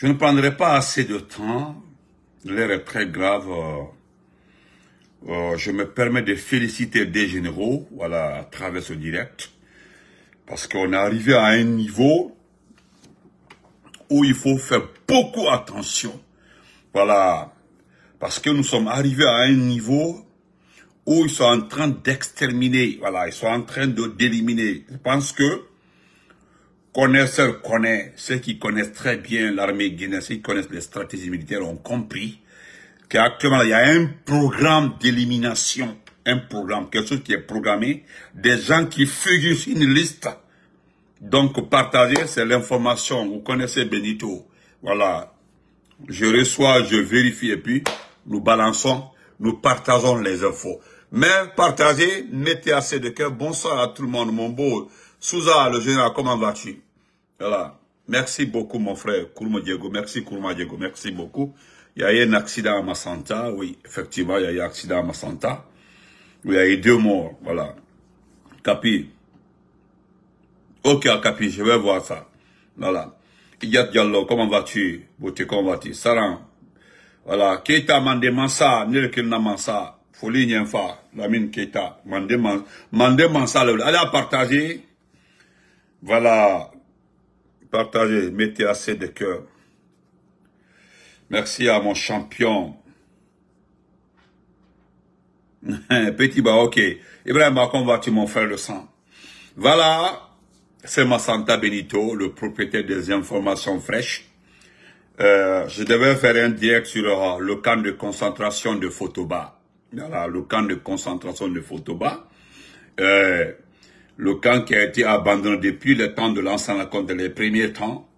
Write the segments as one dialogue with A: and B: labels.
A: Je ne prendrai pas assez de temps. L'air est très grave. Euh, euh, je me permets de féliciter des généraux, voilà, à travers ce direct, parce qu'on est arrivé à un niveau où il faut faire beaucoup attention. Voilà, parce que nous sommes arrivés à un niveau où ils sont en train d'exterminer, voilà, ils sont en train de d'éliminer. Je pense que connaisseurs connaissent, ceux qui connaissent très bien l'armée guinéenne, ceux qui connaissent les stratégies militaires ont compris qu'actuellement, il y a un programme d'élimination, un programme, quelque chose qui est programmé, des gens qui figurent sur une liste. Donc, partager, c'est l'information. Vous connaissez Benito. Voilà. Je reçois, je vérifie et puis nous balançons, nous partageons les infos. Mais partager, mettez assez de cœur. Bonsoir à tout le monde, mon beau. Souza, le général, comment vas-tu voilà. Merci beaucoup, mon frère Kourma Diego. Merci, Kourma Diego. Merci beaucoup. Il y a eu un accident à Massanta. Oui, effectivement, il y a eu un accident à Massanta. Il y a eu deux morts. Voilà. Capi. Ok, Capi, je vais voir ça. Voilà. Igat Diallo, comment vas-tu Beauté, comment vas-tu Saran. Voilà. Keita Mandemansa, Nilkin Namansa. Folie fa. Lamine Keita. Mandemansa. Mandemansa, allez à partager. Voilà. Partagez, mettez assez de cœur. Merci à mon champion. Petit bas, ok. Ibrahim comment va tu mon frère le sang. Voilà, c'est ma Santa Benito, le propriétaire des informations fraîches. Euh, je devais faire un direct sur le, camp de concentration de Photoba. Voilà, le camp de concentration de Photoba. Euh, le camp qui a été abandonné depuis le temps de l'ensemble contre les premiers temps,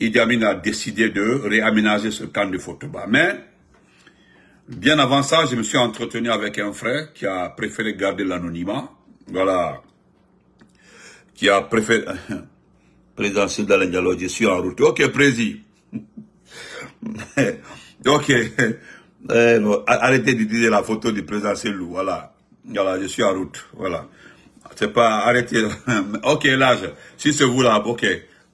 A: Idi Amin a décidé de réaménager ce camp de photoba. Mais, bien avant ça, je me suis entretenu avec un frère qui a préféré garder l'anonymat, voilà, qui a préféré... Président la Diallo, je suis en route. Ok, président. ok. Euh, arrêtez d'utiliser la photo du président Voilà. Voilà, je suis en route. Voilà c'est pas arrêtez. ok, là, Si c'est vous là, ok.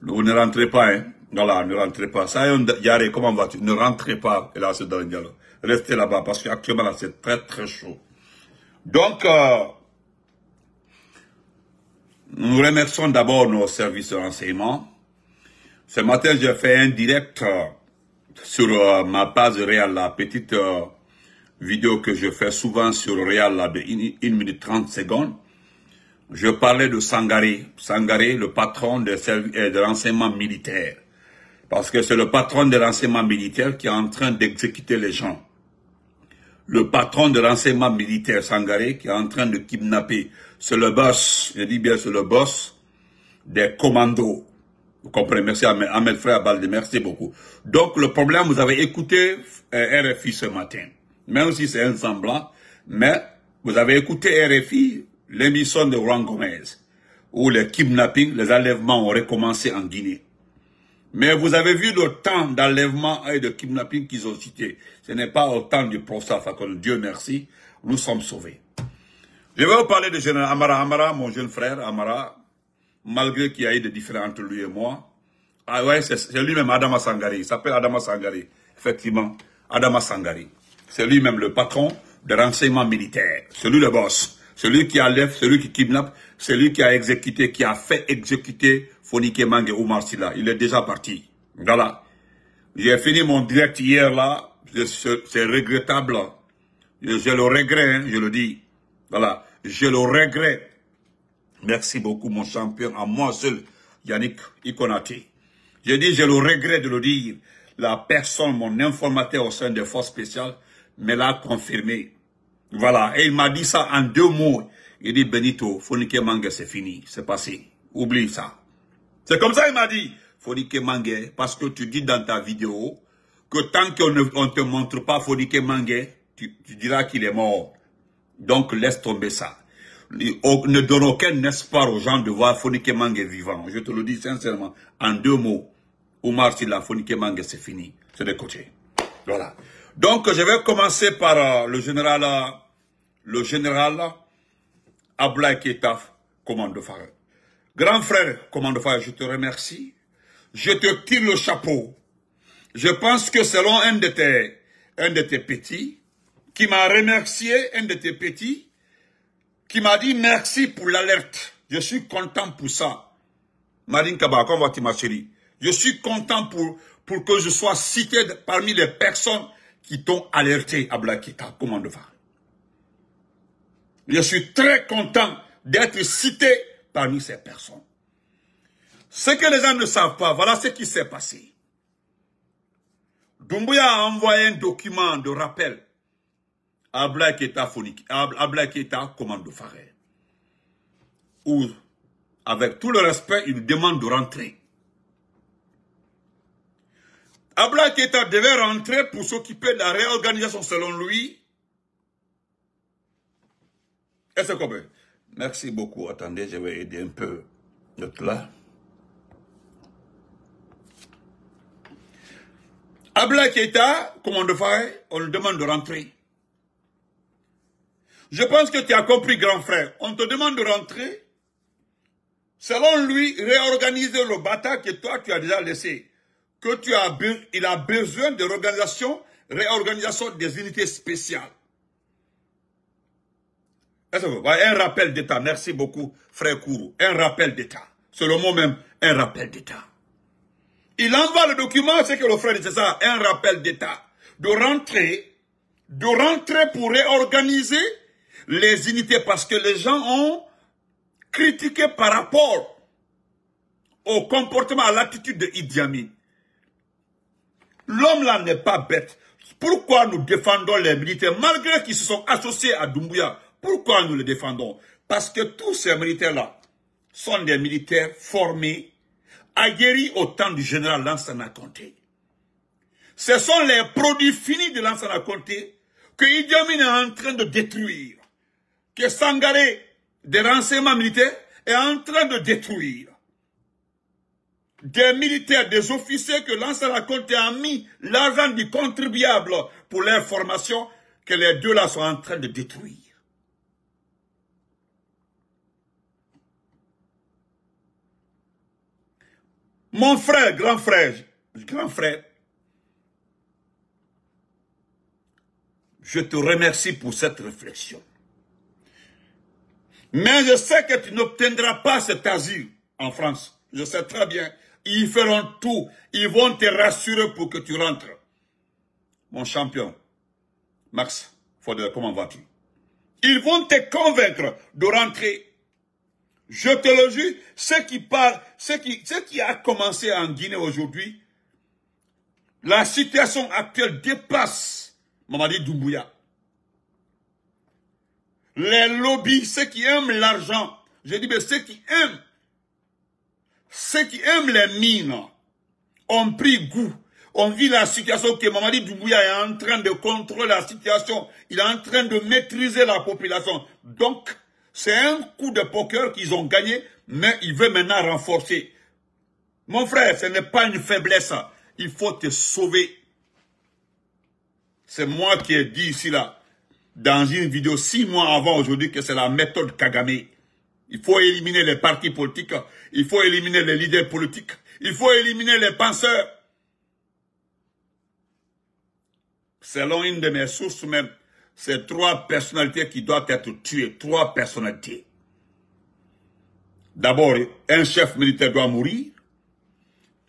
A: Vous ne rentrez pas, hein. là, ne rentrez pas. Ça y est, comment vas-tu Ne rentrez pas, Et là, c'est dans le dialogue. Restez là-bas, parce qu'actuellement, là, c'est très, très chaud. Donc, euh, nous remercions d'abord nos services de renseignement. Ce matin, j'ai fait un direct euh, sur euh, ma page Real, la petite vidéo que je fais souvent sur Real, là, de 1 minute 30 secondes. Je parlais de Sangaré. Sangaré, le patron de, euh, de l'enseignement militaire. Parce que c'est le patron de l'enseignement militaire qui est en train d'exécuter les gens. Le patron de l'enseignement militaire, Sangaré, qui est en train de kidnapper. C'est le boss, je dis bien c'est le boss des commandos. Vous comprenez, merci à Ahmed Frère Balde, merci beaucoup. Donc le problème, vous avez écouté euh, RFI ce matin. Même si c'est un semblant, mais vous avez écouté RFI l'émission de Juan Gomez, où les kidnappings, les enlèvements ont recommencé en Guinée. Mais vous avez vu le temps d'enlèvements et de kidnappings qu'ils ont cités. Ce n'est pas au temps du professeur Fakon. Dieu merci, nous sommes sauvés. Je vais vous parler de général Amara Amara, mon jeune frère Amara, malgré qu'il y ait des différences entre lui et moi. Ah ouais, c'est lui-même Adama Sangari. Il s'appelle Adama Sangari. Effectivement, Adama Sangari. C'est lui-même le patron de renseignement militaire. celui le boss. Celui qui enlève, celui qui kidnappe, celui qui a exécuté, qui a fait exécuter Fonike Mange ou Marsila. Il est déjà parti. Voilà. J'ai fini mon direct hier là. C'est regrettable. Je, le regrette, hein, je le dis. Voilà. Je le regrette. Merci beaucoup, mon champion. À moi seul, Yannick Ikonati. Je dis, j'ai le regret de le dire. La personne, mon informateur au sein des forces spéciales, me l'a confirmé. Voilà. Et il m'a dit ça en deux mots. Il dit, Benito, Fonike Mange, c'est fini. C'est passé. Oublie ça. C'est comme ça, il m'a dit. Fonike Mange, parce que tu dis dans ta vidéo que tant qu'on ne te montre pas Fonike Mange, tu, diras qu'il est mort. Donc, laisse tomber ça. Ne donne aucun espoir aux gens de voir Fonike Mange vivant. Je te le dis sincèrement. En deux mots. Omar Silla, Fonike Mange, c'est fini. C'est de côté. Voilà. Donc, je vais commencer par euh, le général... Euh, le général Ablaï commande de phare. Grand frère, de phare, je te remercie. Je te tire le chapeau. Je pense que selon un de tes, un de tes petits, qui m'a remercié, un de tes petits, qui m'a dit merci pour l'alerte. Je suis content pour ça. Marine Kaba, comment tu ma chérie Je suis content pour, pour que je sois cité parmi les personnes qui t'ont alerté à Blackita. Comment de je suis très content d'être cité parmi ces personnes. Ce que les gens ne savent pas, voilà ce qui s'est passé. Doumbouya a envoyé un document de rappel à Blaiketa Phonique, à Commando Faré, où, avec tout le respect, il demande de rentrer. Abla Keta devait rentrer pour s'occuper de la réorganisation, selon lui, Merci beaucoup. Attendez, je vais aider un peu notre là. Abla Keta, comment on fait On lui demande de rentrer. Je pense que tu as compris, grand frère. On te demande de rentrer. Selon lui, réorganiser le bataille que toi, tu as déjà laissé. Que tu as, il a besoin de réorganisation, réorganisation des unités spéciales. Un rappel d'État. Merci beaucoup, frère Kourou. Un rappel d'État. C'est le mot même, un rappel d'État. Il envoie le document, c'est que le frère dit, ça, un rappel d'État. De rentrer, de rentrer pour réorganiser les unités parce que les gens ont critiqué par rapport au comportement, à l'attitude de Idi Amin. L'homme là n'est pas bête. Pourquoi nous défendons les militaires malgré qu'ils se sont associés à Doumbouya pourquoi nous le défendons Parce que tous ces militaires-là sont des militaires formés, aguerris au temps du général Lansana Conté. Ce sont les produits finis de Lansana Conté que Idi est en train de détruire, que Sangaré des renseignements militaires est en train de détruire. Des militaires, des officiers que Lansana Conté a mis l'argent du contribuable pour leur formation, que les deux là sont en train de détruire. Mon frère, grand frère, grand frère, je te remercie pour cette réflexion. Mais je sais que tu n'obtiendras pas cet asile en France. Je sais très bien. Ils feront tout. Ils vont te rassurer pour que tu rentres. Mon champion, Max Faudel, comment vas-tu Ils vont te convaincre de rentrer je te le jure, ce qui parle, ce qui, qui a commencé en Guinée aujourd'hui, la situation actuelle dépasse Mamadi Doumbouya. Les lobbies, ceux qui aiment l'argent, je dis, mais ceux qui aiment, ceux qui aiment les mines, ont pris goût. On vit la situation que Mamadi Doumbouya est en train de contrôler la situation. Il est en train de maîtriser la population. Donc, c'est un coup de poker qu'ils ont gagné, mais il veut maintenant renforcer. Mon frère, ce n'est pas une faiblesse. Hein. Il faut te sauver. C'est moi qui ai dit ici, là, dans une vidéo six mois avant aujourd'hui, que c'est la méthode Kagame. Il faut éliminer les partis politiques. Il faut éliminer les leaders politiques. Il faut éliminer les penseurs. Selon une de mes sources même, c'est trois personnalités qui doivent être tuées. Trois personnalités. D'abord, un chef militaire doit mourir.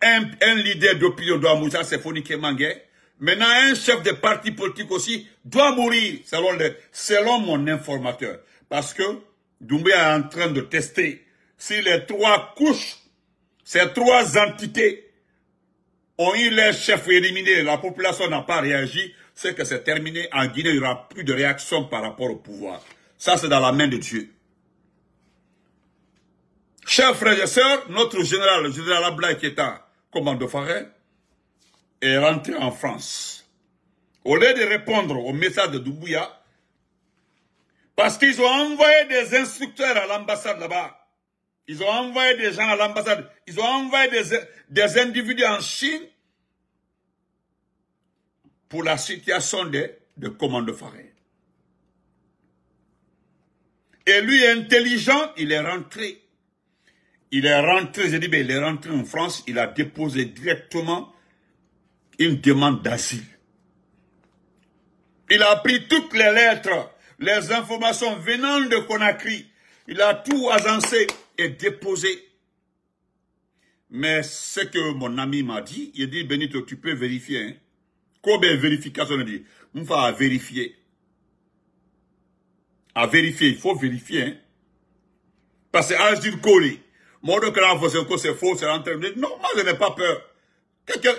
A: Un, leader d'opinion doit mourir. Ça, c'est Fonique Mangue. Maintenant, un chef de parti politique aussi doit mourir, selon, selon mon informateur. Parce que Doumbé est en train de tester si les trois couches, ces trois entités ont eu leur chefs éliminé, La population n'a pas réagi c'est que c'est terminé. En Guinée, il n'y aura plus de réaction par rapport au pouvoir. Ça, c'est dans la main de Dieu. Chers frères et sœurs, notre général, le général Ablaï, qui est commando Faré, est rentré en France. Au lieu de répondre au message de Doumbouya, parce qu'ils ont envoyé des instructeurs à l'ambassade là-bas, ils ont envoyé des gens à l'ambassade, ils ont envoyé des individus en Chine pour la situation de, de Commando Et lui, intelligent, il est rentré. Il est rentré, j'ai dit, mais il est rentré en France, il a déposé directement une demande d'asile. Il a pris toutes les lettres, les informations venant de Conakry. Il a tout agencé et déposé. Mais ce que mon ami m'a dit, il a dit, Benito, tu peux vérifier. Hein? Combien de vérifications On On vérifier. a vérifier, vérifier, il vérifier. vérifier. Hein. vérifier, que je koli, moi moi, Moi, fò se faux, c'est que c'est faux, c'est non, moi, je n'ai pas peur. Quelqu'un,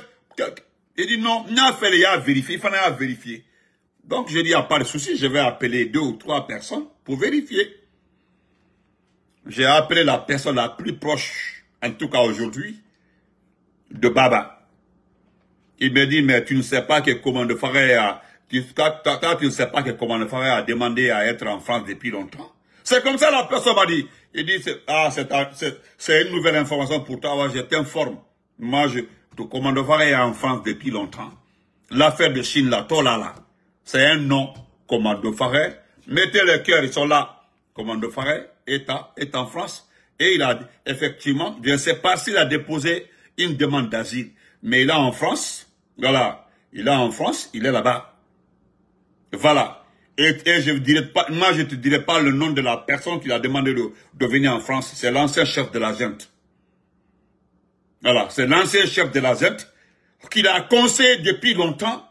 A: Il dit non, il a fait vérifier, il fallait vérifier. Donc je dis à pas de souci, je vais appeler deux ou trois personnes pour vérifier. J'ai appelé la personne la plus proche, en tout cas aujourd'hui, de Baba. Il me dit, mais tu ne sais pas que comment de tu, sais pas que comment a demandé à être en France depuis longtemps. C'est comme ça la personne m'a dit. Il dit, ah, c'est une nouvelle information pour toi, je t'informe. Moi, je, de est en France depuis longtemps. L'affaire de Chine, la c'est un nom, de Faré. Mettez le cœur, ils sont là. Commando de est, est en France. Et il a, effectivement, je ne sais pas s'il a déposé une demande d'asile mais il est en France. Voilà. Il est en France, il est là-bas. Voilà. Et, et je dirais pas, moi je te dirai pas le nom de la personne qui l'a demandé de, de, venir en France. C'est l'ancien chef de la gente. Voilà. C'est l'ancien chef de la Z qu'il a conseillé depuis longtemps,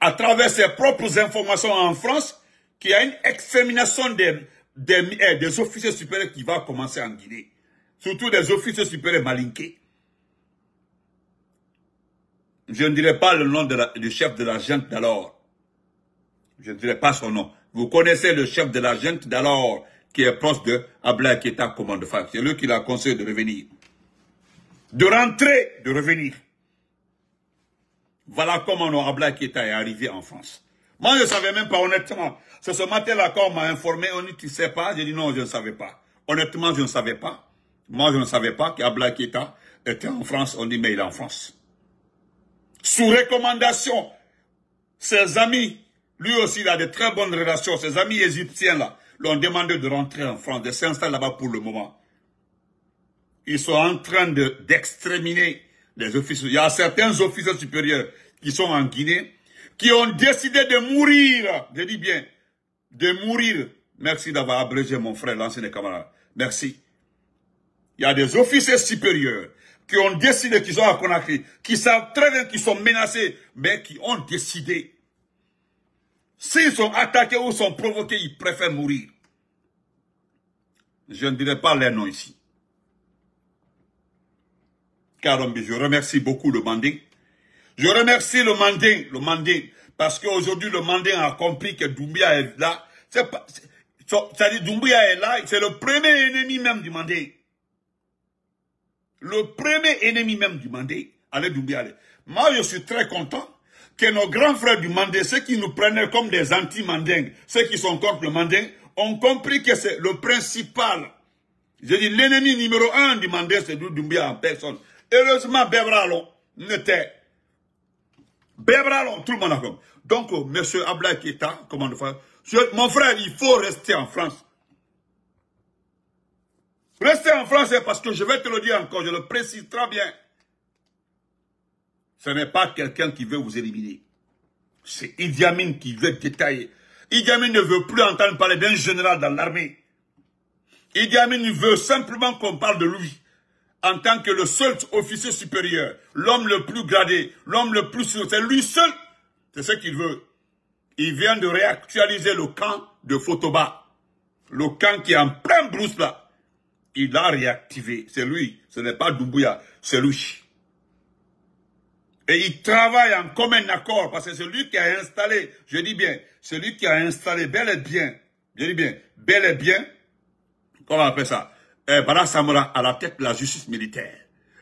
A: à travers ses propres informations en France, qu'il y a une extermination des, des, eh, des officiers supérieurs qui va commencer en Guinée. Surtout des officiers supérieurs malinqués. Je ne dirai pas le nom du chef de la junte d'alors. Je ne dirai pas son nom. Vous connaissez le chef de la junte d'alors, qui est proche de Abla Keta Commande C'est lui qui l'a conseillé de revenir. De rentrer, de revenir. Voilà comment Abla Keta est arrivé en France. Moi, je ne savais même pas, honnêtement. C'est ce matin-là qu'on m'a informé, on dit, tu sais pas J'ai dit, non, je ne savais pas. Honnêtement, je ne savais pas. Moi, je ne savais pas qu'Abla Keta était en France. On dit, mais il est en France sous recommandation, ses amis, lui aussi, il a de très bonnes relations. Ses amis égyptiens, là, l'ont demandé de rentrer en France, de s'installer là-bas pour le moment. Ils sont en train d'exterminer les officiers. Il y a certains officiers supérieurs qui sont en Guinée, qui ont décidé de mourir, je dis bien, de mourir. Merci d'avoir abrégé mon frère, l'ancien camarade. Merci. Il y a des officiers supérieurs qui ont décidé qu'ils sont à Conakry, qui savent très bien qu'ils sont menacés, mais qui ont décidé. S'ils sont attaqués ou sont provoqués, ils préfèrent mourir. Je ne dirai pas les noms ici. Carombi, je remercie beaucoup le Mandé. Je remercie le Mandé, le Manding, parce qu'aujourd'hui le Mandé a compris que Doumbia est là. C'est-à-dire Doumbia est là, c'est le premier ennemi même du Mandé le premier ennemi même du Mandé, allez Doumbia. Moi, je suis très content que nos grands frères du Mandé, ceux qui nous prenaient comme des anti-Mandingues, ceux qui sont contre le mandé, ont compris que c'est le principal. Je dis, l'ennemi numéro un du Mandé, c'est Doumbia en personne. Heureusement, Bebralon n'était. Bebralon, tout le monde a compris. Donc, euh, monsieur Abla Keta, comment on fait Mon frère, il faut rester en France. Restez en français parce que je vais te le dire encore, je le précise très bien. Ce n'est pas quelqu'un qui veut vous éliminer. C'est Idi Amin qui veut détailler. Idi Amin ne veut plus entendre parler d'un général dans l'armée. Idi Amin veut simplement qu'on parle de lui en tant que le seul officier supérieur, l'homme le plus gradé, l'homme le plus sûr. C'est lui seul. C'est ce qu'il veut. Il vient de réactualiser le camp de Fotoba. Le camp qui est en plein brousse là il a réactivé. C'est lui. Ce n'est pas Doumbouya. C'est lui. Et il travaille en commun accord parce que c'est qui a installé, je dis bien, celui qui a installé bel et bien, je dis bien, bel et bien, comment on appelle ça, eh, Bala Samora à la tête de la justice militaire.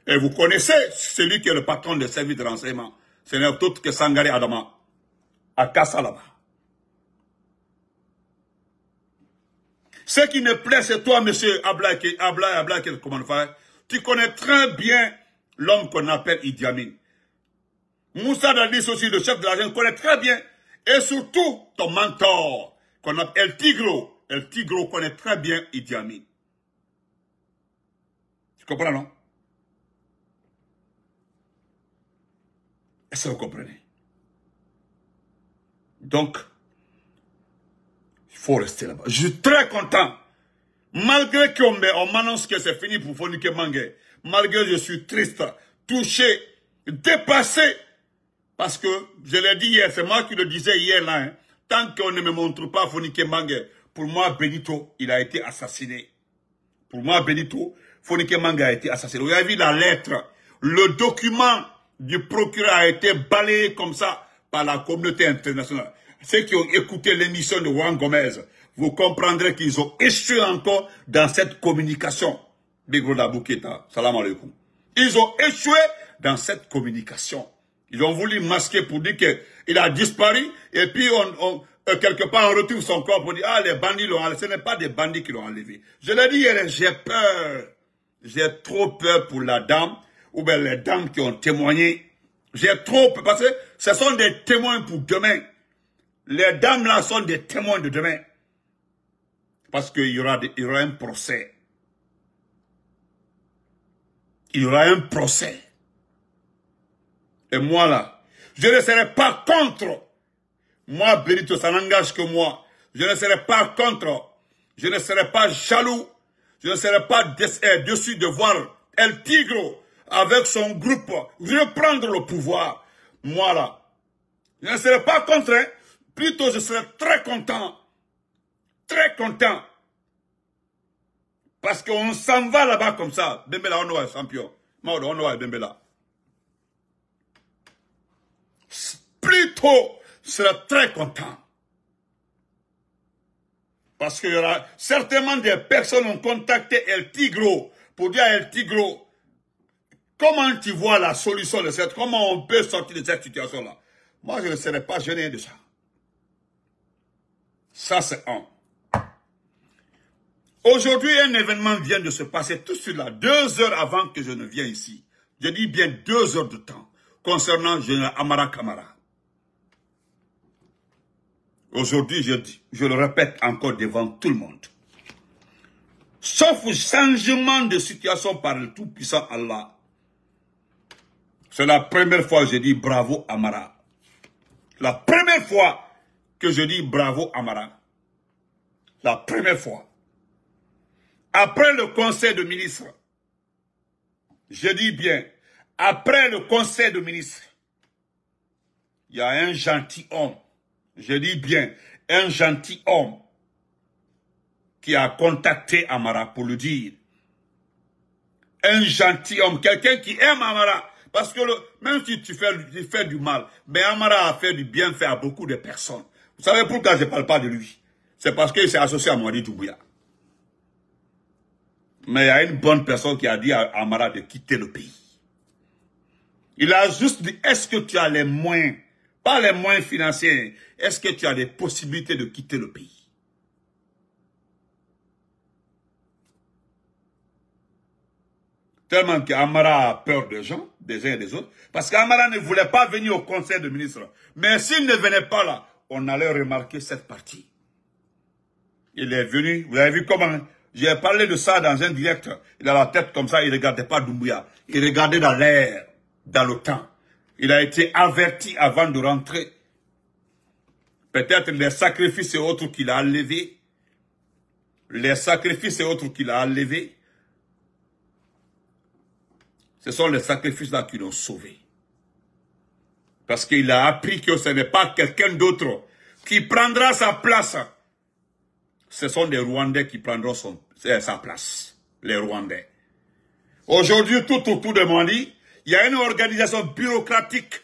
A: Et vous connaissez celui qui est le patron des services de renseignement. Ce n'est autre que Sangare Adama, à Kassa là Ce qui ne plaît, c'est toi, monsieur Abla, Abla, comment faire Tu connais très bien l'homme qu'on appelle Idi Amin. Moussa Dadis aussi, le chef de la l'agence, connaît très bien. Et surtout, ton mentor, qu'on appelle El Tigro. El Tigro connaît très bien Idi Amin. Tu comprends, non Est-ce que vous comprenez Donc, faut rester là-bas. Je suis très content. Malgré qu'on m'annonce que c'est fini pour Fonike Mangue, malgré je suis triste, touché, dépassé, parce que, je l'ai dit hier, c'est moi qui le disais hier là, hein. tant qu'on ne me montre pas Fonike Mangue, pour moi, Benito, il a été assassiné. Pour moi, Benito, Fonike Mangue a été assassiné. Vous avez vu la lettre, le document du procureur a été balayé comme ça par la communauté internationale ceux qui ont écouté l'émission de Juan Gomez, vous comprendrez qu'ils ont échoué encore dans cette communication. salam alaikum. Ils ont échoué dans cette communication. Ils ont voulu masquer pour dire qu'il a disparu et puis on, on euh, quelque part, on retrouve son corps pour dire, ah, les bandits l'ont Ce n'est pas des bandits qui l'ont enlevé. Je l'ai dit j'ai peur. J'ai trop peur pour la dame, ou bien les dames qui ont témoigné. J'ai trop peur, parce que ce sont des témoins pour demain. Les dames là sont des témoins de demain. Parce qu'il y, aura un procès. Il y aura un procès. Et moi là, je ne serai pas contre. Moi, Benito, ça n'engage que moi. Je ne serai pas contre. Je ne serai pas jaloux. Je ne serai pas dessus eh, de voir El Tigre avec son groupe reprendre le pouvoir. Moi là, je ne serai pas contre. Hein. Plutôt, je serais très content. Très content. Parce qu'on s'en va là-bas comme ça. Dembela, on champion. Maud, on est Plutôt, je serais très content. Parce qu'il y aura certainement des personnes qui ont contacté El Tigro pour dire à El Tigro, comment tu vois la solution de cette, comment on peut sortir de cette situation-là Moi, je ne serais pas gêné de ça. Ça, c'est un. Aujourd'hui, un événement vient de se passer tout suite là, deux heures avant que je ne vienne ici. Je dis bien deux heures de temps concernant Amara Kamara. Aujourd'hui, je, je le répète encore devant tout le monde. Sauf changement de situation par le Tout-Puissant Allah. C'est la première fois que je dis bravo Amara. La première fois que je dis bravo Amara. La première fois. Après le conseil de ministre. je dis bien, après le conseil de ministre. il y a un gentil homme, je dis bien, un gentil homme qui a contacté Amara pour le dire, un gentil homme, quelqu'un qui aime Amara, parce que même si tu fais, tu fais du mal, mais Amara a fait du bien fait à beaucoup de personnes. Vous savez pourquoi je ne parle pas de lui C'est parce qu'il s'est associé à Mouadi Doumbouya. Mais il y a une bonne personne qui a dit à Amara de quitter le pays. Il a juste dit, est-ce que tu as les moyens, pas les moyens financiers, est-ce que tu as les possibilités de quitter le pays Tellement qu'Amara a peur des gens, des uns et des autres. Parce qu'Amara ne voulait pas venir au conseil de ministre. Mais s'il ne venait pas là, on allait remarquer cette partie. Il est venu, vous avez vu comment hein? j'ai parlé de ça dans un direct. Il a la tête comme ça, il regardait pas Doumbouya. Il regardait dans l'air, dans le temps. Il a été averti avant de rentrer. Peut-être les sacrifices et autres qu'il a enlevés. Les sacrifices et autres qu'il a enlevés. Ce sont les sacrifices-là qui l'ont sauvé. Parce qu'il a appris que ce n'est pas quelqu'un d'autre qui prendra sa place. Ce sont des Rwandais qui prendront euh, sa place. Les Rwandais. Aujourd'hui, tout autour de Mali, il y a une organisation bureaucratique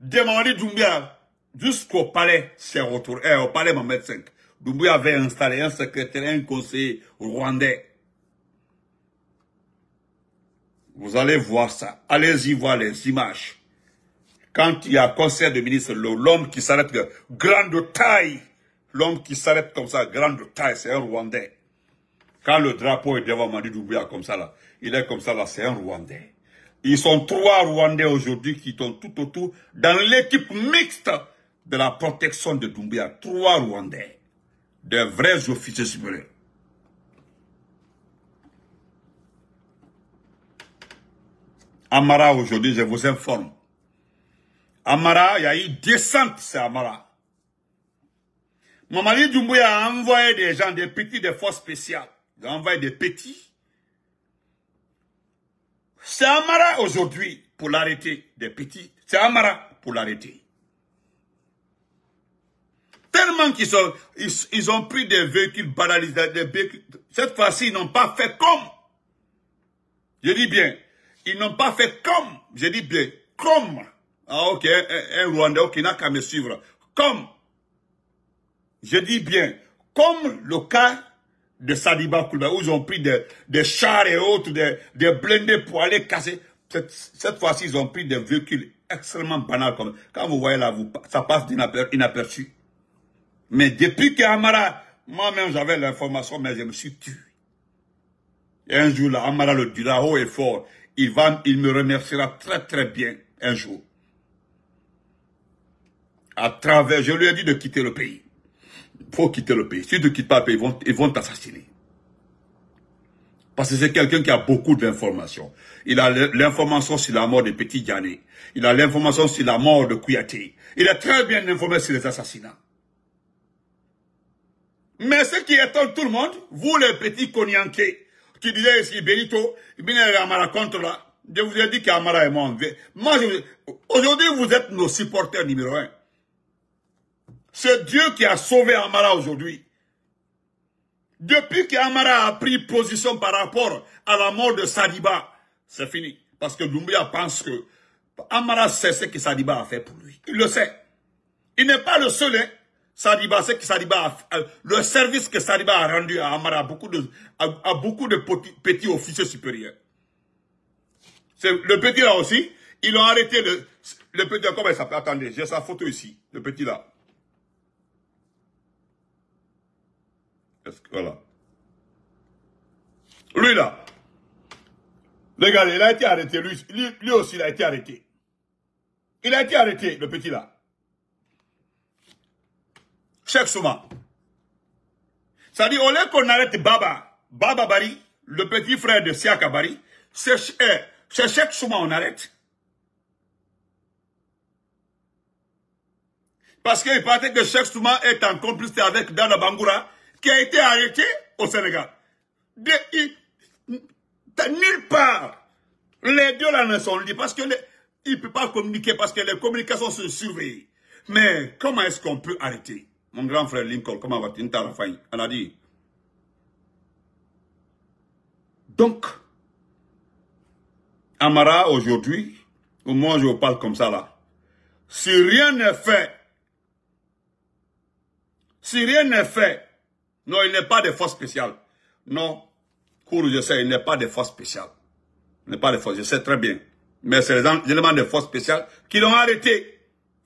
A: de Mali Doumbia jusqu'au palais, c'est retour, euh, au palais Mohamed V. Doumbia avait installé un secrétaire, un conseiller rwandais. Vous allez voir ça. Allez-y voir les images quand il y a un conseil de ministre, l'homme qui s'arrête, grande taille, l'homme qui s'arrête comme ça, grande taille, c'est un Rwandais. Quand le drapeau est devant Mandi Doumbouya comme ça, là, il est comme ça, là, c'est un Rwandais. Ils sont trois Rwandais aujourd'hui qui sont tout autour dans l'équipe mixte de la protection de Doumbia. Trois Rwandais, de vrais officiers supérieurs. Amara, aujourd'hui, je vous informe Amara, il y a eu descente, c'est Amara. Mamali Dumbuya a envoyé des gens, des petits, des forces spéciales. Il a envoyé des petits. C'est Amara aujourd'hui pour l'arrêter, des petits. C'est Amara pour l'arrêter. Tellement qu'ils ils, ont pris des véhicules banalisés, des véhicules. Cette fois-ci, ils n'ont pas fait comme. Je dis bien, ils n'ont pas fait comme, je dis bien, comme ah ok, un, Rwandais qui n'a qu'à me suivre. Comme, je dis bien, comme le cas de Sadiba Koulba, où ils ont pris des, des chars et autres, des, des, blindés pour aller casser. Cette, cette fois-ci, ils ont pris des véhicules extrêmement banals. Comme, quand vous voyez là, vous, ça passe aperçu. Mais depuis que Amara, moi-même j'avais l'information, mais je me suis tué. Et un jour là, Amara le dira haut et fort, il, va, il me remerciera très très bien un jour à travers, je lui ai dit de quitter le pays. Il faut quitter le pays. Si tu ne quittes pas le pays, ils vont, t'assassiner. Parce que c'est quelqu'un qui a beaucoup d'informations. Il a l'information sur la mort des petits Ghanais. Il a l'information sur la mort de Kouyaté. Il est très bien informé sur les assassinats. Mais ce qui étonne tout le monde, vous les petits Konyankés, qui disaient ici, Benito, Amara contre là, je vous ai dit qu'Amara est mort. Moi, aujourd'hui, vous êtes nos supporters numéro un. C'est Dieu qui a sauvé Amara aujourd'hui. Depuis que Amara a pris position par rapport à la mort de Sadiba, c'est fini. Parce que Lumbia pense que Amara sait ce que Sadiba a fait pour lui. Il le sait. Il n'est pas le seul. Hein. Sadiba, que Sadiba euh, le service que Sadiba a rendu à Amara, à beaucoup de, à, beaucoup de petits, officiers supérieurs. Le petit là aussi, ils a arrêté le, le petit là, comment il s'appelle Attendez, j'ai sa photo ici, le petit là. voilà. Lui là, regardez, il a été arrêté, lui, lui aussi il a été arrêté. Il a été arrêté, le petit là. Cheikh Souma. Ça dit, au lieu qu'on arrête Baba, Baba Bari, le petit frère de Siaka Bari, c'est eh, Cheikh Souma on arrête. Parce qu'il paraît que Cheikh Souma est en complicité avec Dana Bangoura qui a été arrêté au Sénégal. De, nulle part, les deux là ne sont liés parce que il ne peut pas communiquer parce que les communications sont surveillées. Mais comment est-ce qu'on peut arrêter Mon grand frère Lincoln, comment va-t-il Elle a dit. Donc, Amara aujourd'hui, au moins je vous parle comme ça là, si rien n'est fait, si rien n'est fait, non, il n'est pas des forces spéciales. Non, Kourou, je sais, il n'est pas des forces spéciales. Il n'est pas des forces, je sais très bien. Mais c'est les éléments des forces spéciales qui l'ont arrêté.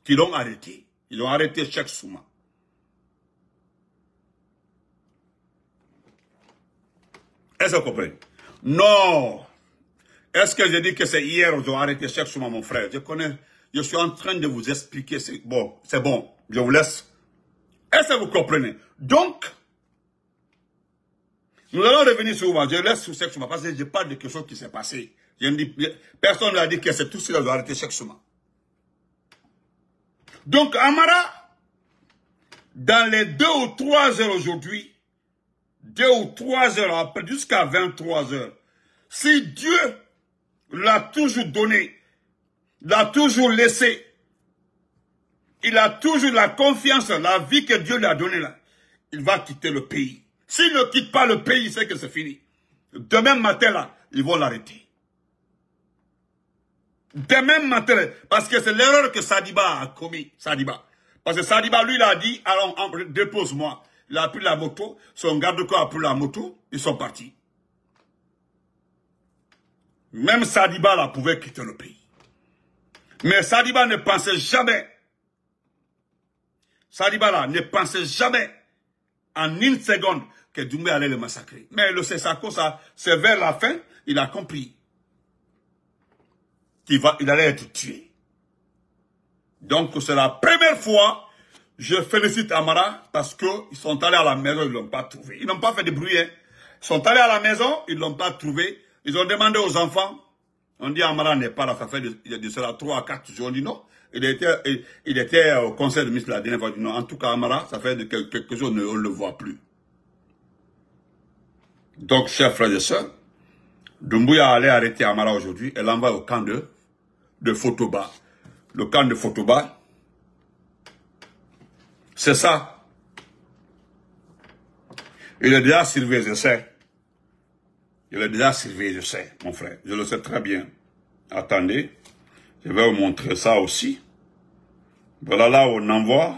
A: Qui l'ont arrêté. Ils l'ont arrêté chaque Souma. Est-ce que vous comprenez Non Est-ce que j'ai dit que c'est hier ils ont arrêté Cheikh Souma, mon frère Je connais, je suis en train de vous expliquer. Bon, c'est bon, je vous laisse. Est-ce que vous comprenez Donc, nous allons revenir sur moi. Je laisse sur chemin parce que je parle de quelque chose qui s'est passé. Je ne personne n'a dit que c'est tout cela doit arrêter chemin. Donc Amara, dans les deux ou trois heures aujourd'hui, deux ou trois heures après, jusqu'à 23 heures, si Dieu l'a toujours donné, l'a toujours laissé, il a toujours la confiance, la vie que Dieu lui a donnée là, il va quitter le pays. S'il ne quitte pas le pays, c'est que c'est fini. Demain matin, là, ils vont l'arrêter. Demain matin, parce que c'est l'erreur que Sadiba a commis. Sadiba. Parce que Sadiba, lui, il a dit, alors, dépose-moi. Il a pris la moto, son garde-corps a pris la moto, ils sont partis. Même Sadiba, là, pouvait quitter le pays. Mais Sadiba ne pensait jamais. Sadiba, là, ne pensait jamais, en une seconde, que Doumbé allait le massacrer. Mais le Sessako, ça, c'est vers la fin, il a compris qu'il va, il allait être tué. Donc, c'est la première fois, je félicite Amara parce qu'ils sont allés à la maison, ils ne l'ont pas trouvé. Ils n'ont pas fait de bruit. Hein. Ils sont allés à la maison, ils ne l'ont pas trouvé. Ils ont demandé aux enfants. On dit Amara n'est pas là, ça fait de, de cela 3 à 4 jours. On dit non. Il était, au conseil de ministre la dernière fois. non. En tout cas, Amara, ça fait de quelques, jours, on ne le voit plus. Donc, chers frères et sœurs, Dumbuya allait arrêter Amara aujourd'hui et l'envoie au camp de, de Fotoba. Le camp de Fotoba, c'est ça. Il est déjà surveillé, je sais. Il est déjà surveillé, je sais, mon frère. Je le sais très bien. Attendez, je vais vous montrer ça aussi. Voilà là où on envoie.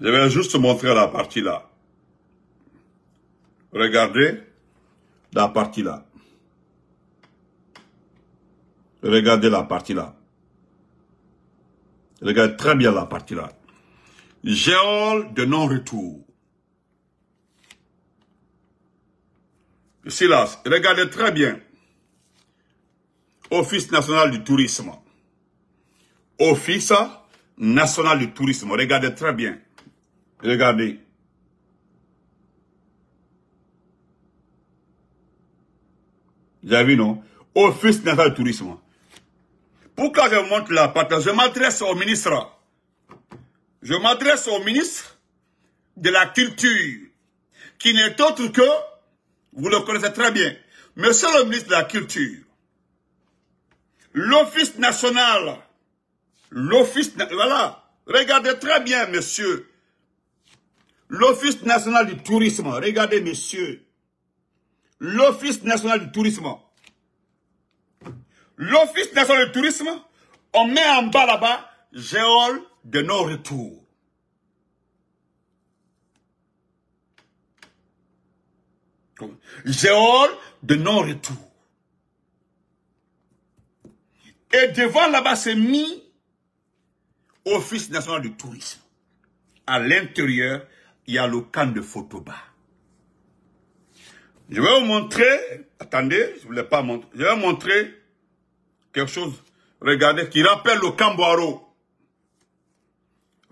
A: Je vais juste montrer la partie là. Regardez la partie là. Regardez la partie là. Regardez très bien la partie là. Géol de non-retour. Silas, regardez très bien. Office national du tourisme. Office national du tourisme. Regardez très bien. Regardez. J'ai vu, non Office national du tourisme. Pourquoi je montre la patte Je m'adresse au ministre. Je m'adresse au ministre de la Culture, qui n'est autre que, vous le connaissez très bien, Monsieur le ministre de la Culture, l'Office national, l'Office, voilà, regardez très bien, monsieur, l'Office national du tourisme, regardez, monsieur, l'Office national du tourisme. L'Office national du tourisme, on met en bas là-bas Géol de nos retours. Géol de nos retours. Et devant là-bas, c'est mis Office national du tourisme. À l'intérieur, il y a le camp de photoba. Je vais vous montrer, attendez, je ne voulais pas montrer, je vais vous montrer quelque chose, regardez, qui rappelle le Camboaro.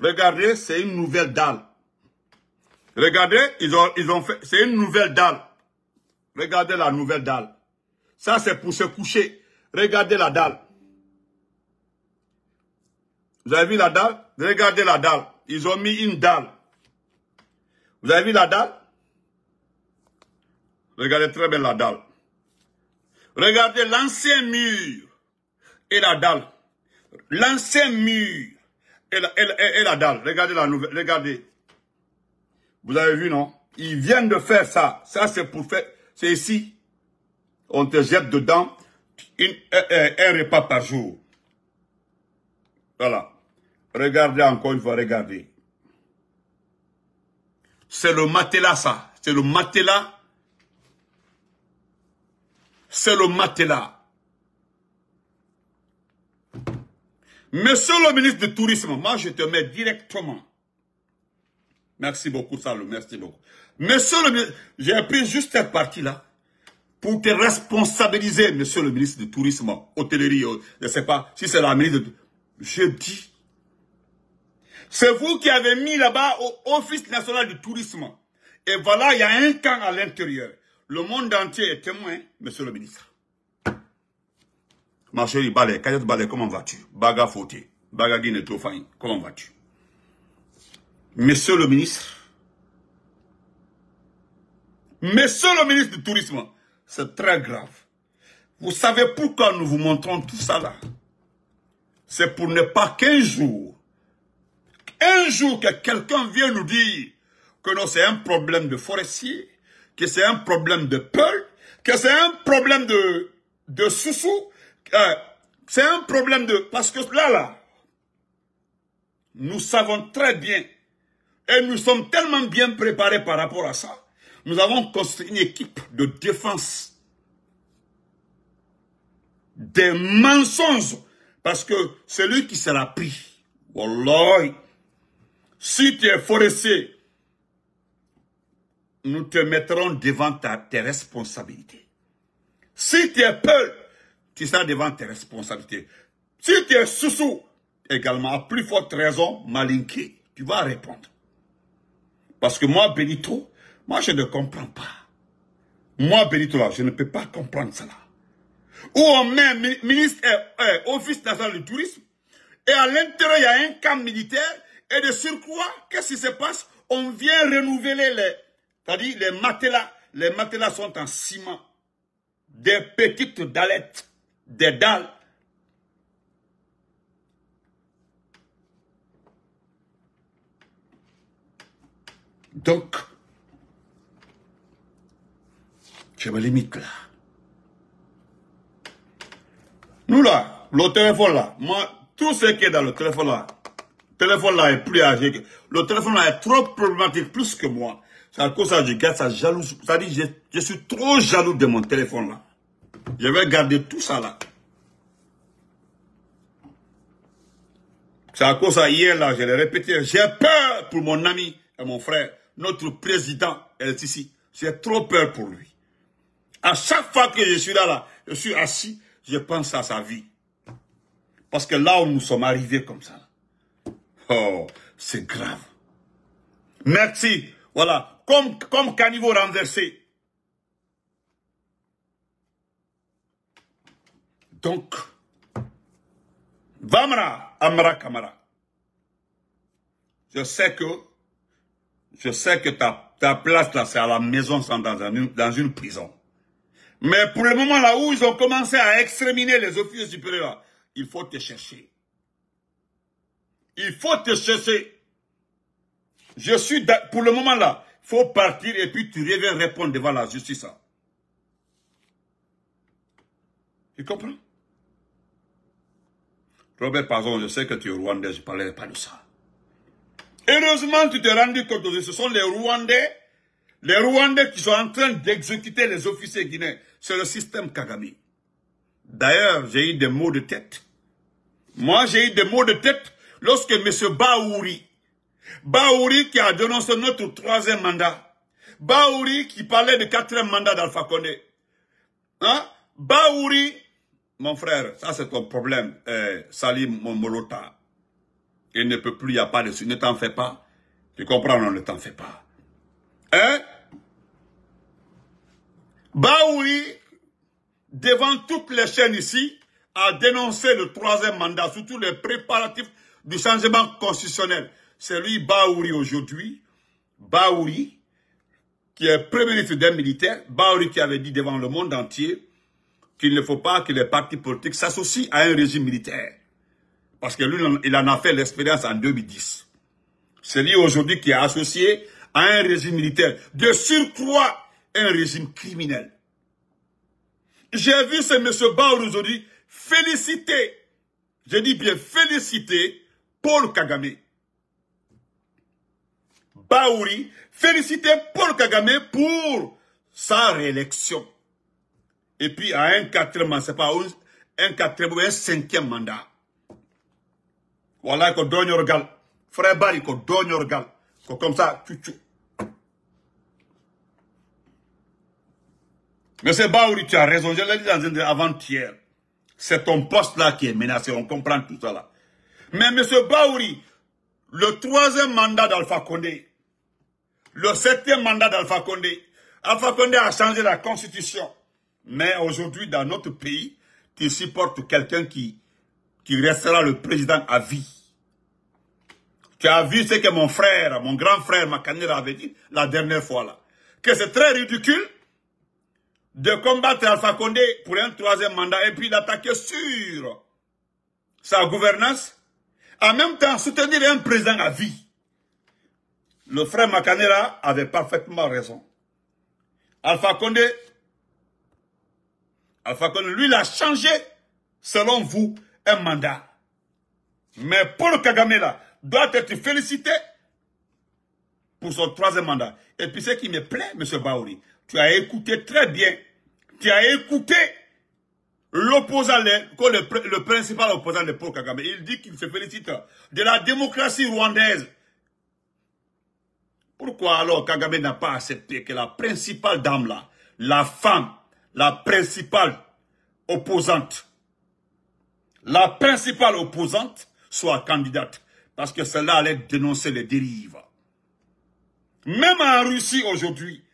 A: Regardez, c'est une nouvelle dalle. Regardez, ils ont, ils ont fait, c'est une nouvelle dalle. Regardez la nouvelle dalle. Ça, c'est pour se coucher. Regardez la dalle. Vous avez vu la dalle Regardez la dalle. Ils ont mis une dalle. Vous avez vu la dalle Regardez très bien la dalle. Regardez l'ancien mur et la dalle. L'ancien mur et la, dalle. Regardez la nouvelle. Regardez. Vous avez vu, non Ils viennent de faire ça. Ça, c'est pour faire... C'est ici. On te jette dedans un repas par jour. Voilà. Regardez encore une fois, regardez. C'est le matelas, ça. C'est le matelas c'est le matelas. Monsieur le ministre du Tourisme, moi je te mets directement. Merci beaucoup, Salou, merci beaucoup. Monsieur le ministre, j'ai pris juste cette partie-là pour te responsabiliser, monsieur le ministre du Tourisme, hôtellerie, euh, je ne sais pas si c'est la ministre de... Je dis, c'est vous qui avez mis là-bas au Office national du tourisme. Et voilà, il y a un camp à l'intérieur. Le monde entier est témoin, monsieur le ministre. Ma chérie, Balé, Kayot Balé, comment vas-tu Baga Fauté, Baga fine, comment vas-tu Monsieur le ministre, Monsieur le ministre du Tourisme, c'est très grave. Vous savez pourquoi nous vous montrons tout ça là C'est pour ne pas qu'un jour, un jour que quelqu'un vient nous dire que non, c'est un problème de forestier, que c'est un problème de peur, que c'est un problème de, de sous euh, c'est un problème de... Parce que là, là, nous savons très bien, et nous sommes tellement bien préparés par rapport à ça, nous avons construit une équipe de défense des mensonges, parce que celui qui sera pris, Wallah, si tu es forestier, nous te mettrons devant ta, tes responsabilités. Si tu es peur, tu seras devant tes responsabilités. Si tu es sous-sous, également, à plus forte raison, malinqué, tu vas répondre. Parce que moi, Benito, moi, je ne comprends pas. Moi, Benito, là, je ne peux pas comprendre cela. Où on met ministre, euh, euh, office national du tourisme, et à l'intérieur, il y a un camp militaire, et de surcroît, qu'est-ce qui se passe On vient renouveler les, c'est-à-dire les matelas, les matelas sont en ciment. Des petites dalettes, des dalles. Donc, je me limite là. Nous là, le téléphone là, moi, tout ce qui est dans le téléphone là, le téléphone là est plus âgé. Le téléphone là est trop problématique plus que moi. C'est à cause de ça que je garde ça jaloux. Ça dit, je, je suis trop jaloux de mon téléphone là. Je vais garder tout ça là. C'est à cause de ça, hier là, je l'ai répété, j'ai peur pour mon ami et mon frère. Notre président est ici. J'ai trop peur pour lui. À chaque fois que je suis là, là, je suis assis, je pense à sa vie. Parce que là où nous sommes arrivés comme ça, oh, c'est grave. Merci. Voilà comme, comme caniveau renversé. Donc, Vamra Amra Kamara, je sais que, je sais que ta, place là, c'est à la maison, sans dans, dans une prison. Mais pour le moment là où ils ont commencé à exterminer les officiers supérieurs, il faut te chercher. Il faut te chercher. Je suis, pour le moment là, faut partir et puis tu reviens répondre devant la justice. Hein. Tu comprends Robert pardon, je sais que tu es Rwandais, je ne parlais pas de ça. Heureusement, tu t'es rendu compte que ce sont les Rwandais, les Rwandais qui sont en train d'exécuter les officiers guinéens. C'est le système Kagami. D'ailleurs, j'ai eu des mots de tête. Moi, j'ai eu des mots de tête lorsque M. Baouri, Baouri qui a dénoncé notre troisième mandat. Baouri qui parlait de quatrième mandat d'Alpha Condé. Hein? Baouri, mon frère, ça c'est ton problème, euh, Salim, Salim molota. Il ne peut plus, il n'y a pas de... Ne t'en fais pas. Tu comprends, non, ne t'en fais pas. Hein? Baouri, devant toutes les chaînes ici, a dénoncé le troisième mandat, surtout les préparatifs du changement constitutionnel c'est lui Baouri aujourd'hui, Baouri, qui est premier ministre d'un militaire, Baouri qui avait dit devant le monde entier qu'il ne faut pas que les partis politiques s'associent à un régime militaire. Parce que lui, il en a fait l'expérience en 2010. C'est lui aujourd'hui qui est associé à un régime militaire, de surcroît un régime criminel. J'ai vu ce monsieur Bauri aujourd'hui féliciter, je dis bien féliciter Paul Kagame. Baouri féliciter Paul Kagame pour sa réélection. Et puis à un quatrième mandat, c'est pas un quatrième ou un cinquième mandat. Voilà, donner donne regal. Frère Bari, donner donne regal. Comme ça, tu tu. Monsieur Baouri, tu as raison, je l'ai dit avant-hier. C'est ton poste là qui est menacé, on comprend tout ça Mais Monsieur Baouri, le troisième mandat d'Alpha Condé, le septième mandat d'Alpha Condé. Alpha Condé a changé la constitution. Mais aujourd'hui, dans notre pays, tu supportes quelqu'un qui, qui restera le président à vie. Tu as vu ce que mon frère, mon grand frère Makanira avait dit la dernière fois là. Que c'est très ridicule de combattre Alpha Condé pour un troisième mandat et puis d'attaquer sur sa gouvernance. En même temps, soutenir un président à vie. Le frère Makanera avait parfaitement raison. Alpha Condé, lui, il a changé, selon vous, un mandat. Mais Paul Kagame, là, doit être félicité pour son troisième mandat. Et puis, ce qui me plaît, M. Baori, tu as écouté très bien. Tu as écouté l'opposant, le, le, principal opposant de Paul Kagame. Il dit qu'il se félicite de la démocratie rwandaise. Pourquoi alors Kagame n'a pas accepté que la principale dame là, la femme, la principale opposante, la principale opposante soit candidate Parce que cela allait dénoncer les dérives. Même en Russie aujourd'hui,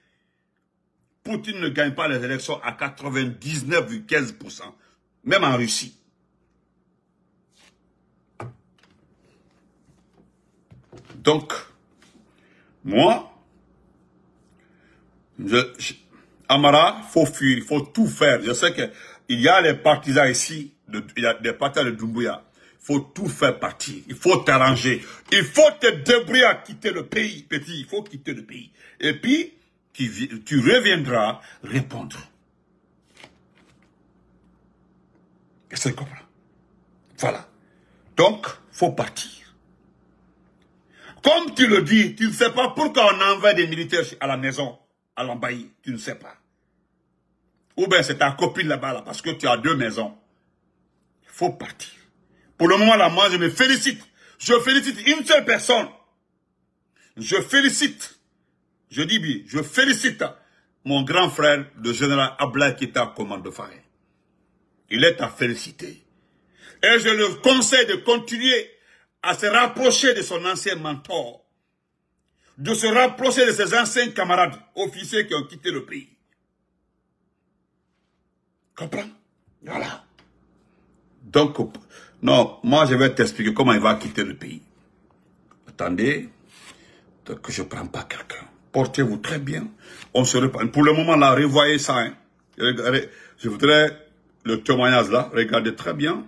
A: Poutine ne gagne pas les élections à 99,15%. Même en Russie. Donc, moi, je, il faut fuir, il faut tout faire. Je sais que il y a les partisans ici, il y a des partisans de Dumbuya. Il faut tout faire partir. Il faut t'arranger. Il faut te débrouiller à quitter le pays, petit. Il faut quitter le pays. Et puis, tu, reviendras répondre. Est-ce que tu Voilà. Donc, faut partir. Comme tu le dis, tu ne sais pas pourquoi on envoie des militaires à la maison, à l'embaillé, Tu ne sais pas. Ou bien c'est ta copine là-bas, là, parce que tu as deux maisons. Il faut partir. Pour le moment, là, moi, je me félicite. Je félicite une seule personne. Je félicite. Je dis bien, je félicite mon grand frère, le général à commande de Farin. Il est à féliciter. Et je le conseille de continuer à se rapprocher de son ancien mentor, de se rapprocher de ses anciens camarades, officiers qui ont quitté le pays. Comprends Voilà. Donc, non, moi je vais t'expliquer comment il va quitter le pays. Attendez, que je ne prends pas quelqu'un. Portez-vous très bien. On se reprend. Pour le moment là, revoyez ça. Hein. Je voudrais le témoignage là, regardez très bien.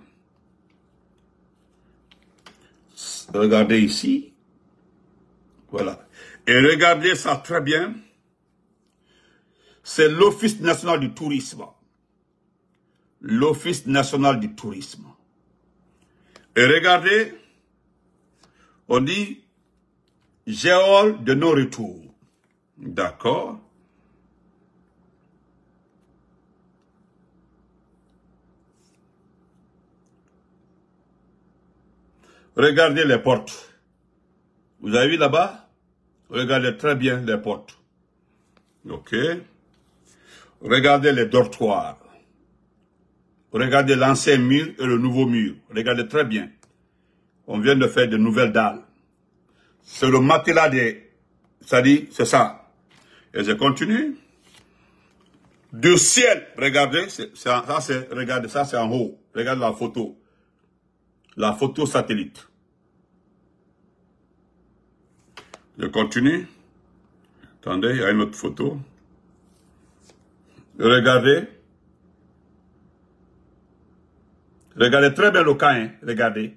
A: Regardez ici. Voilà. Et regardez ça très bien. C'est l'Office national du tourisme. L'Office national du tourisme. Et regardez, on dit, géol de nos retours. D'accord Regardez les portes. Vous avez vu là-bas Regardez très bien les portes. OK Regardez les dortoirs. Regardez l'ancien mur et le nouveau mur. Regardez très bien. On vient de faire de nouvelles dalles. C'est le matelas des... Ça dit, c'est ça. Et je continue. Du ciel, regardez, ça c'est, regardez, ça c'est en haut. Regardez la photo la photo satellite. Je continue. Attendez, il y a une autre photo. Regardez. Regardez très bien le cas. Hein. Regardez.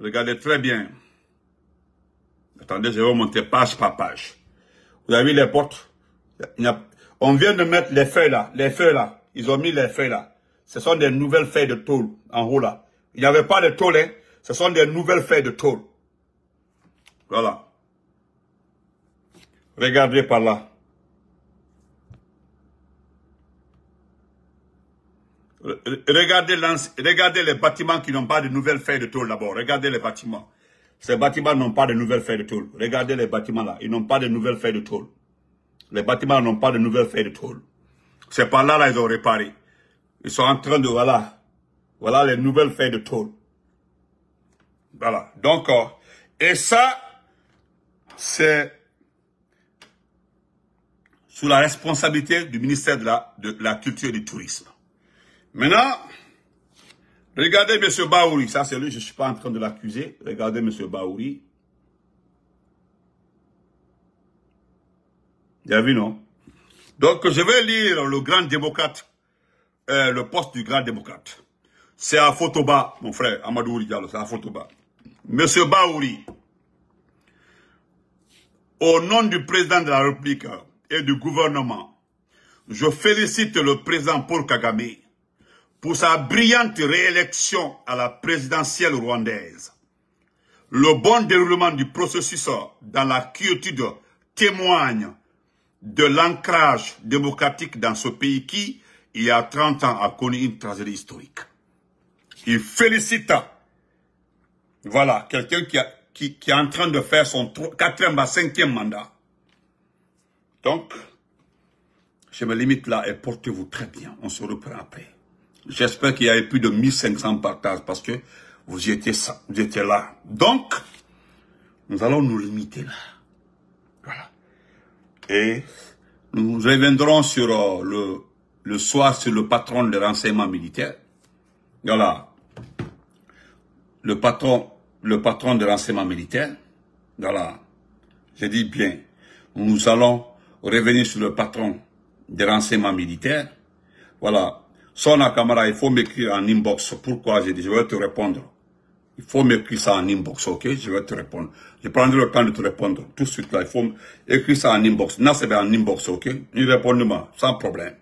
A: Regardez très bien. Attendez, je vais vous page par page. Vous avez vu les portes On vient de mettre les feuilles là. Les feuilles là. Ils ont mis les feuilles là. Ce sont des nouvelles feuilles de tôle en haut là. Il n'y avait pas de tôle, hein. Ce sont des nouvelles feuilles de tôle. Voilà. Regardez par là. Regardez, les bâtiments qui n'ont pas de nouvelles feuilles de tôle d'abord. Regardez les bâtiments. Ces bâtiments n'ont pas de nouvelles feuilles de tôle. Regardez les bâtiments là. Ils n'ont pas de nouvelles feuilles de tôle. Les bâtiments n'ont pas de nouvelles feuilles de tôle. C'est par là, là, ils ont réparé. Ils sont en train de, voilà, voilà les nouvelles feuilles de tôle. Voilà. Donc, euh, et ça, c'est sous la responsabilité du ministère de la, Culture et du Tourisme. Maintenant, regardez M. Baouri. Ça, c'est lui, je ne suis pas en train de l'accuser. Regardez M. Baouri. Vous vu, non Donc, je vais lire le grand démocrate, euh, le poste du grand démocrate. C'est à Fotoba, mon frère, Amadou Diallo, c'est à Fotoba. Monsieur Baouri, au nom du président de la République et du gouvernement, je félicite le président Paul Kagame pour sa brillante réélection à la présidentielle rwandaise. Le bon déroulement du processus dans la quiétude témoigne de l'ancrage démocratique dans ce pays qui, il y a 30 ans, a connu une tragédie historique. Il félicita Voilà, quelqu'un qui, est en train de faire son quatrième à cinquième mandat. Donc, je me limite là et portez-vous très bien. On se reprend après. J'espère qu'il y a eu plus de 1500 partages parce que vous étiez, vous étiez là. Donc, nous allons nous limiter là. Voilà. Et nous reviendrons sur euh, le, le soir sur le patron de renseignement militaire. Voilà le patron, le patron de l'enseignement militaire, voilà, j'ai je dis bien, nous allons revenir sur le patron de l'enseignement militaire. Voilà. Sona Kamara, il faut m'écrire en inbox. Pourquoi j'ai dit, je vais te répondre. Il faut m'écrire ça en inbox, ok? Je vais te répondre. Je prendrai le temps de te répondre. Tout de suite, là, il faut écrire ça en inbox. Non, c'est bien en inbox, ok? Il répond moi sans problème.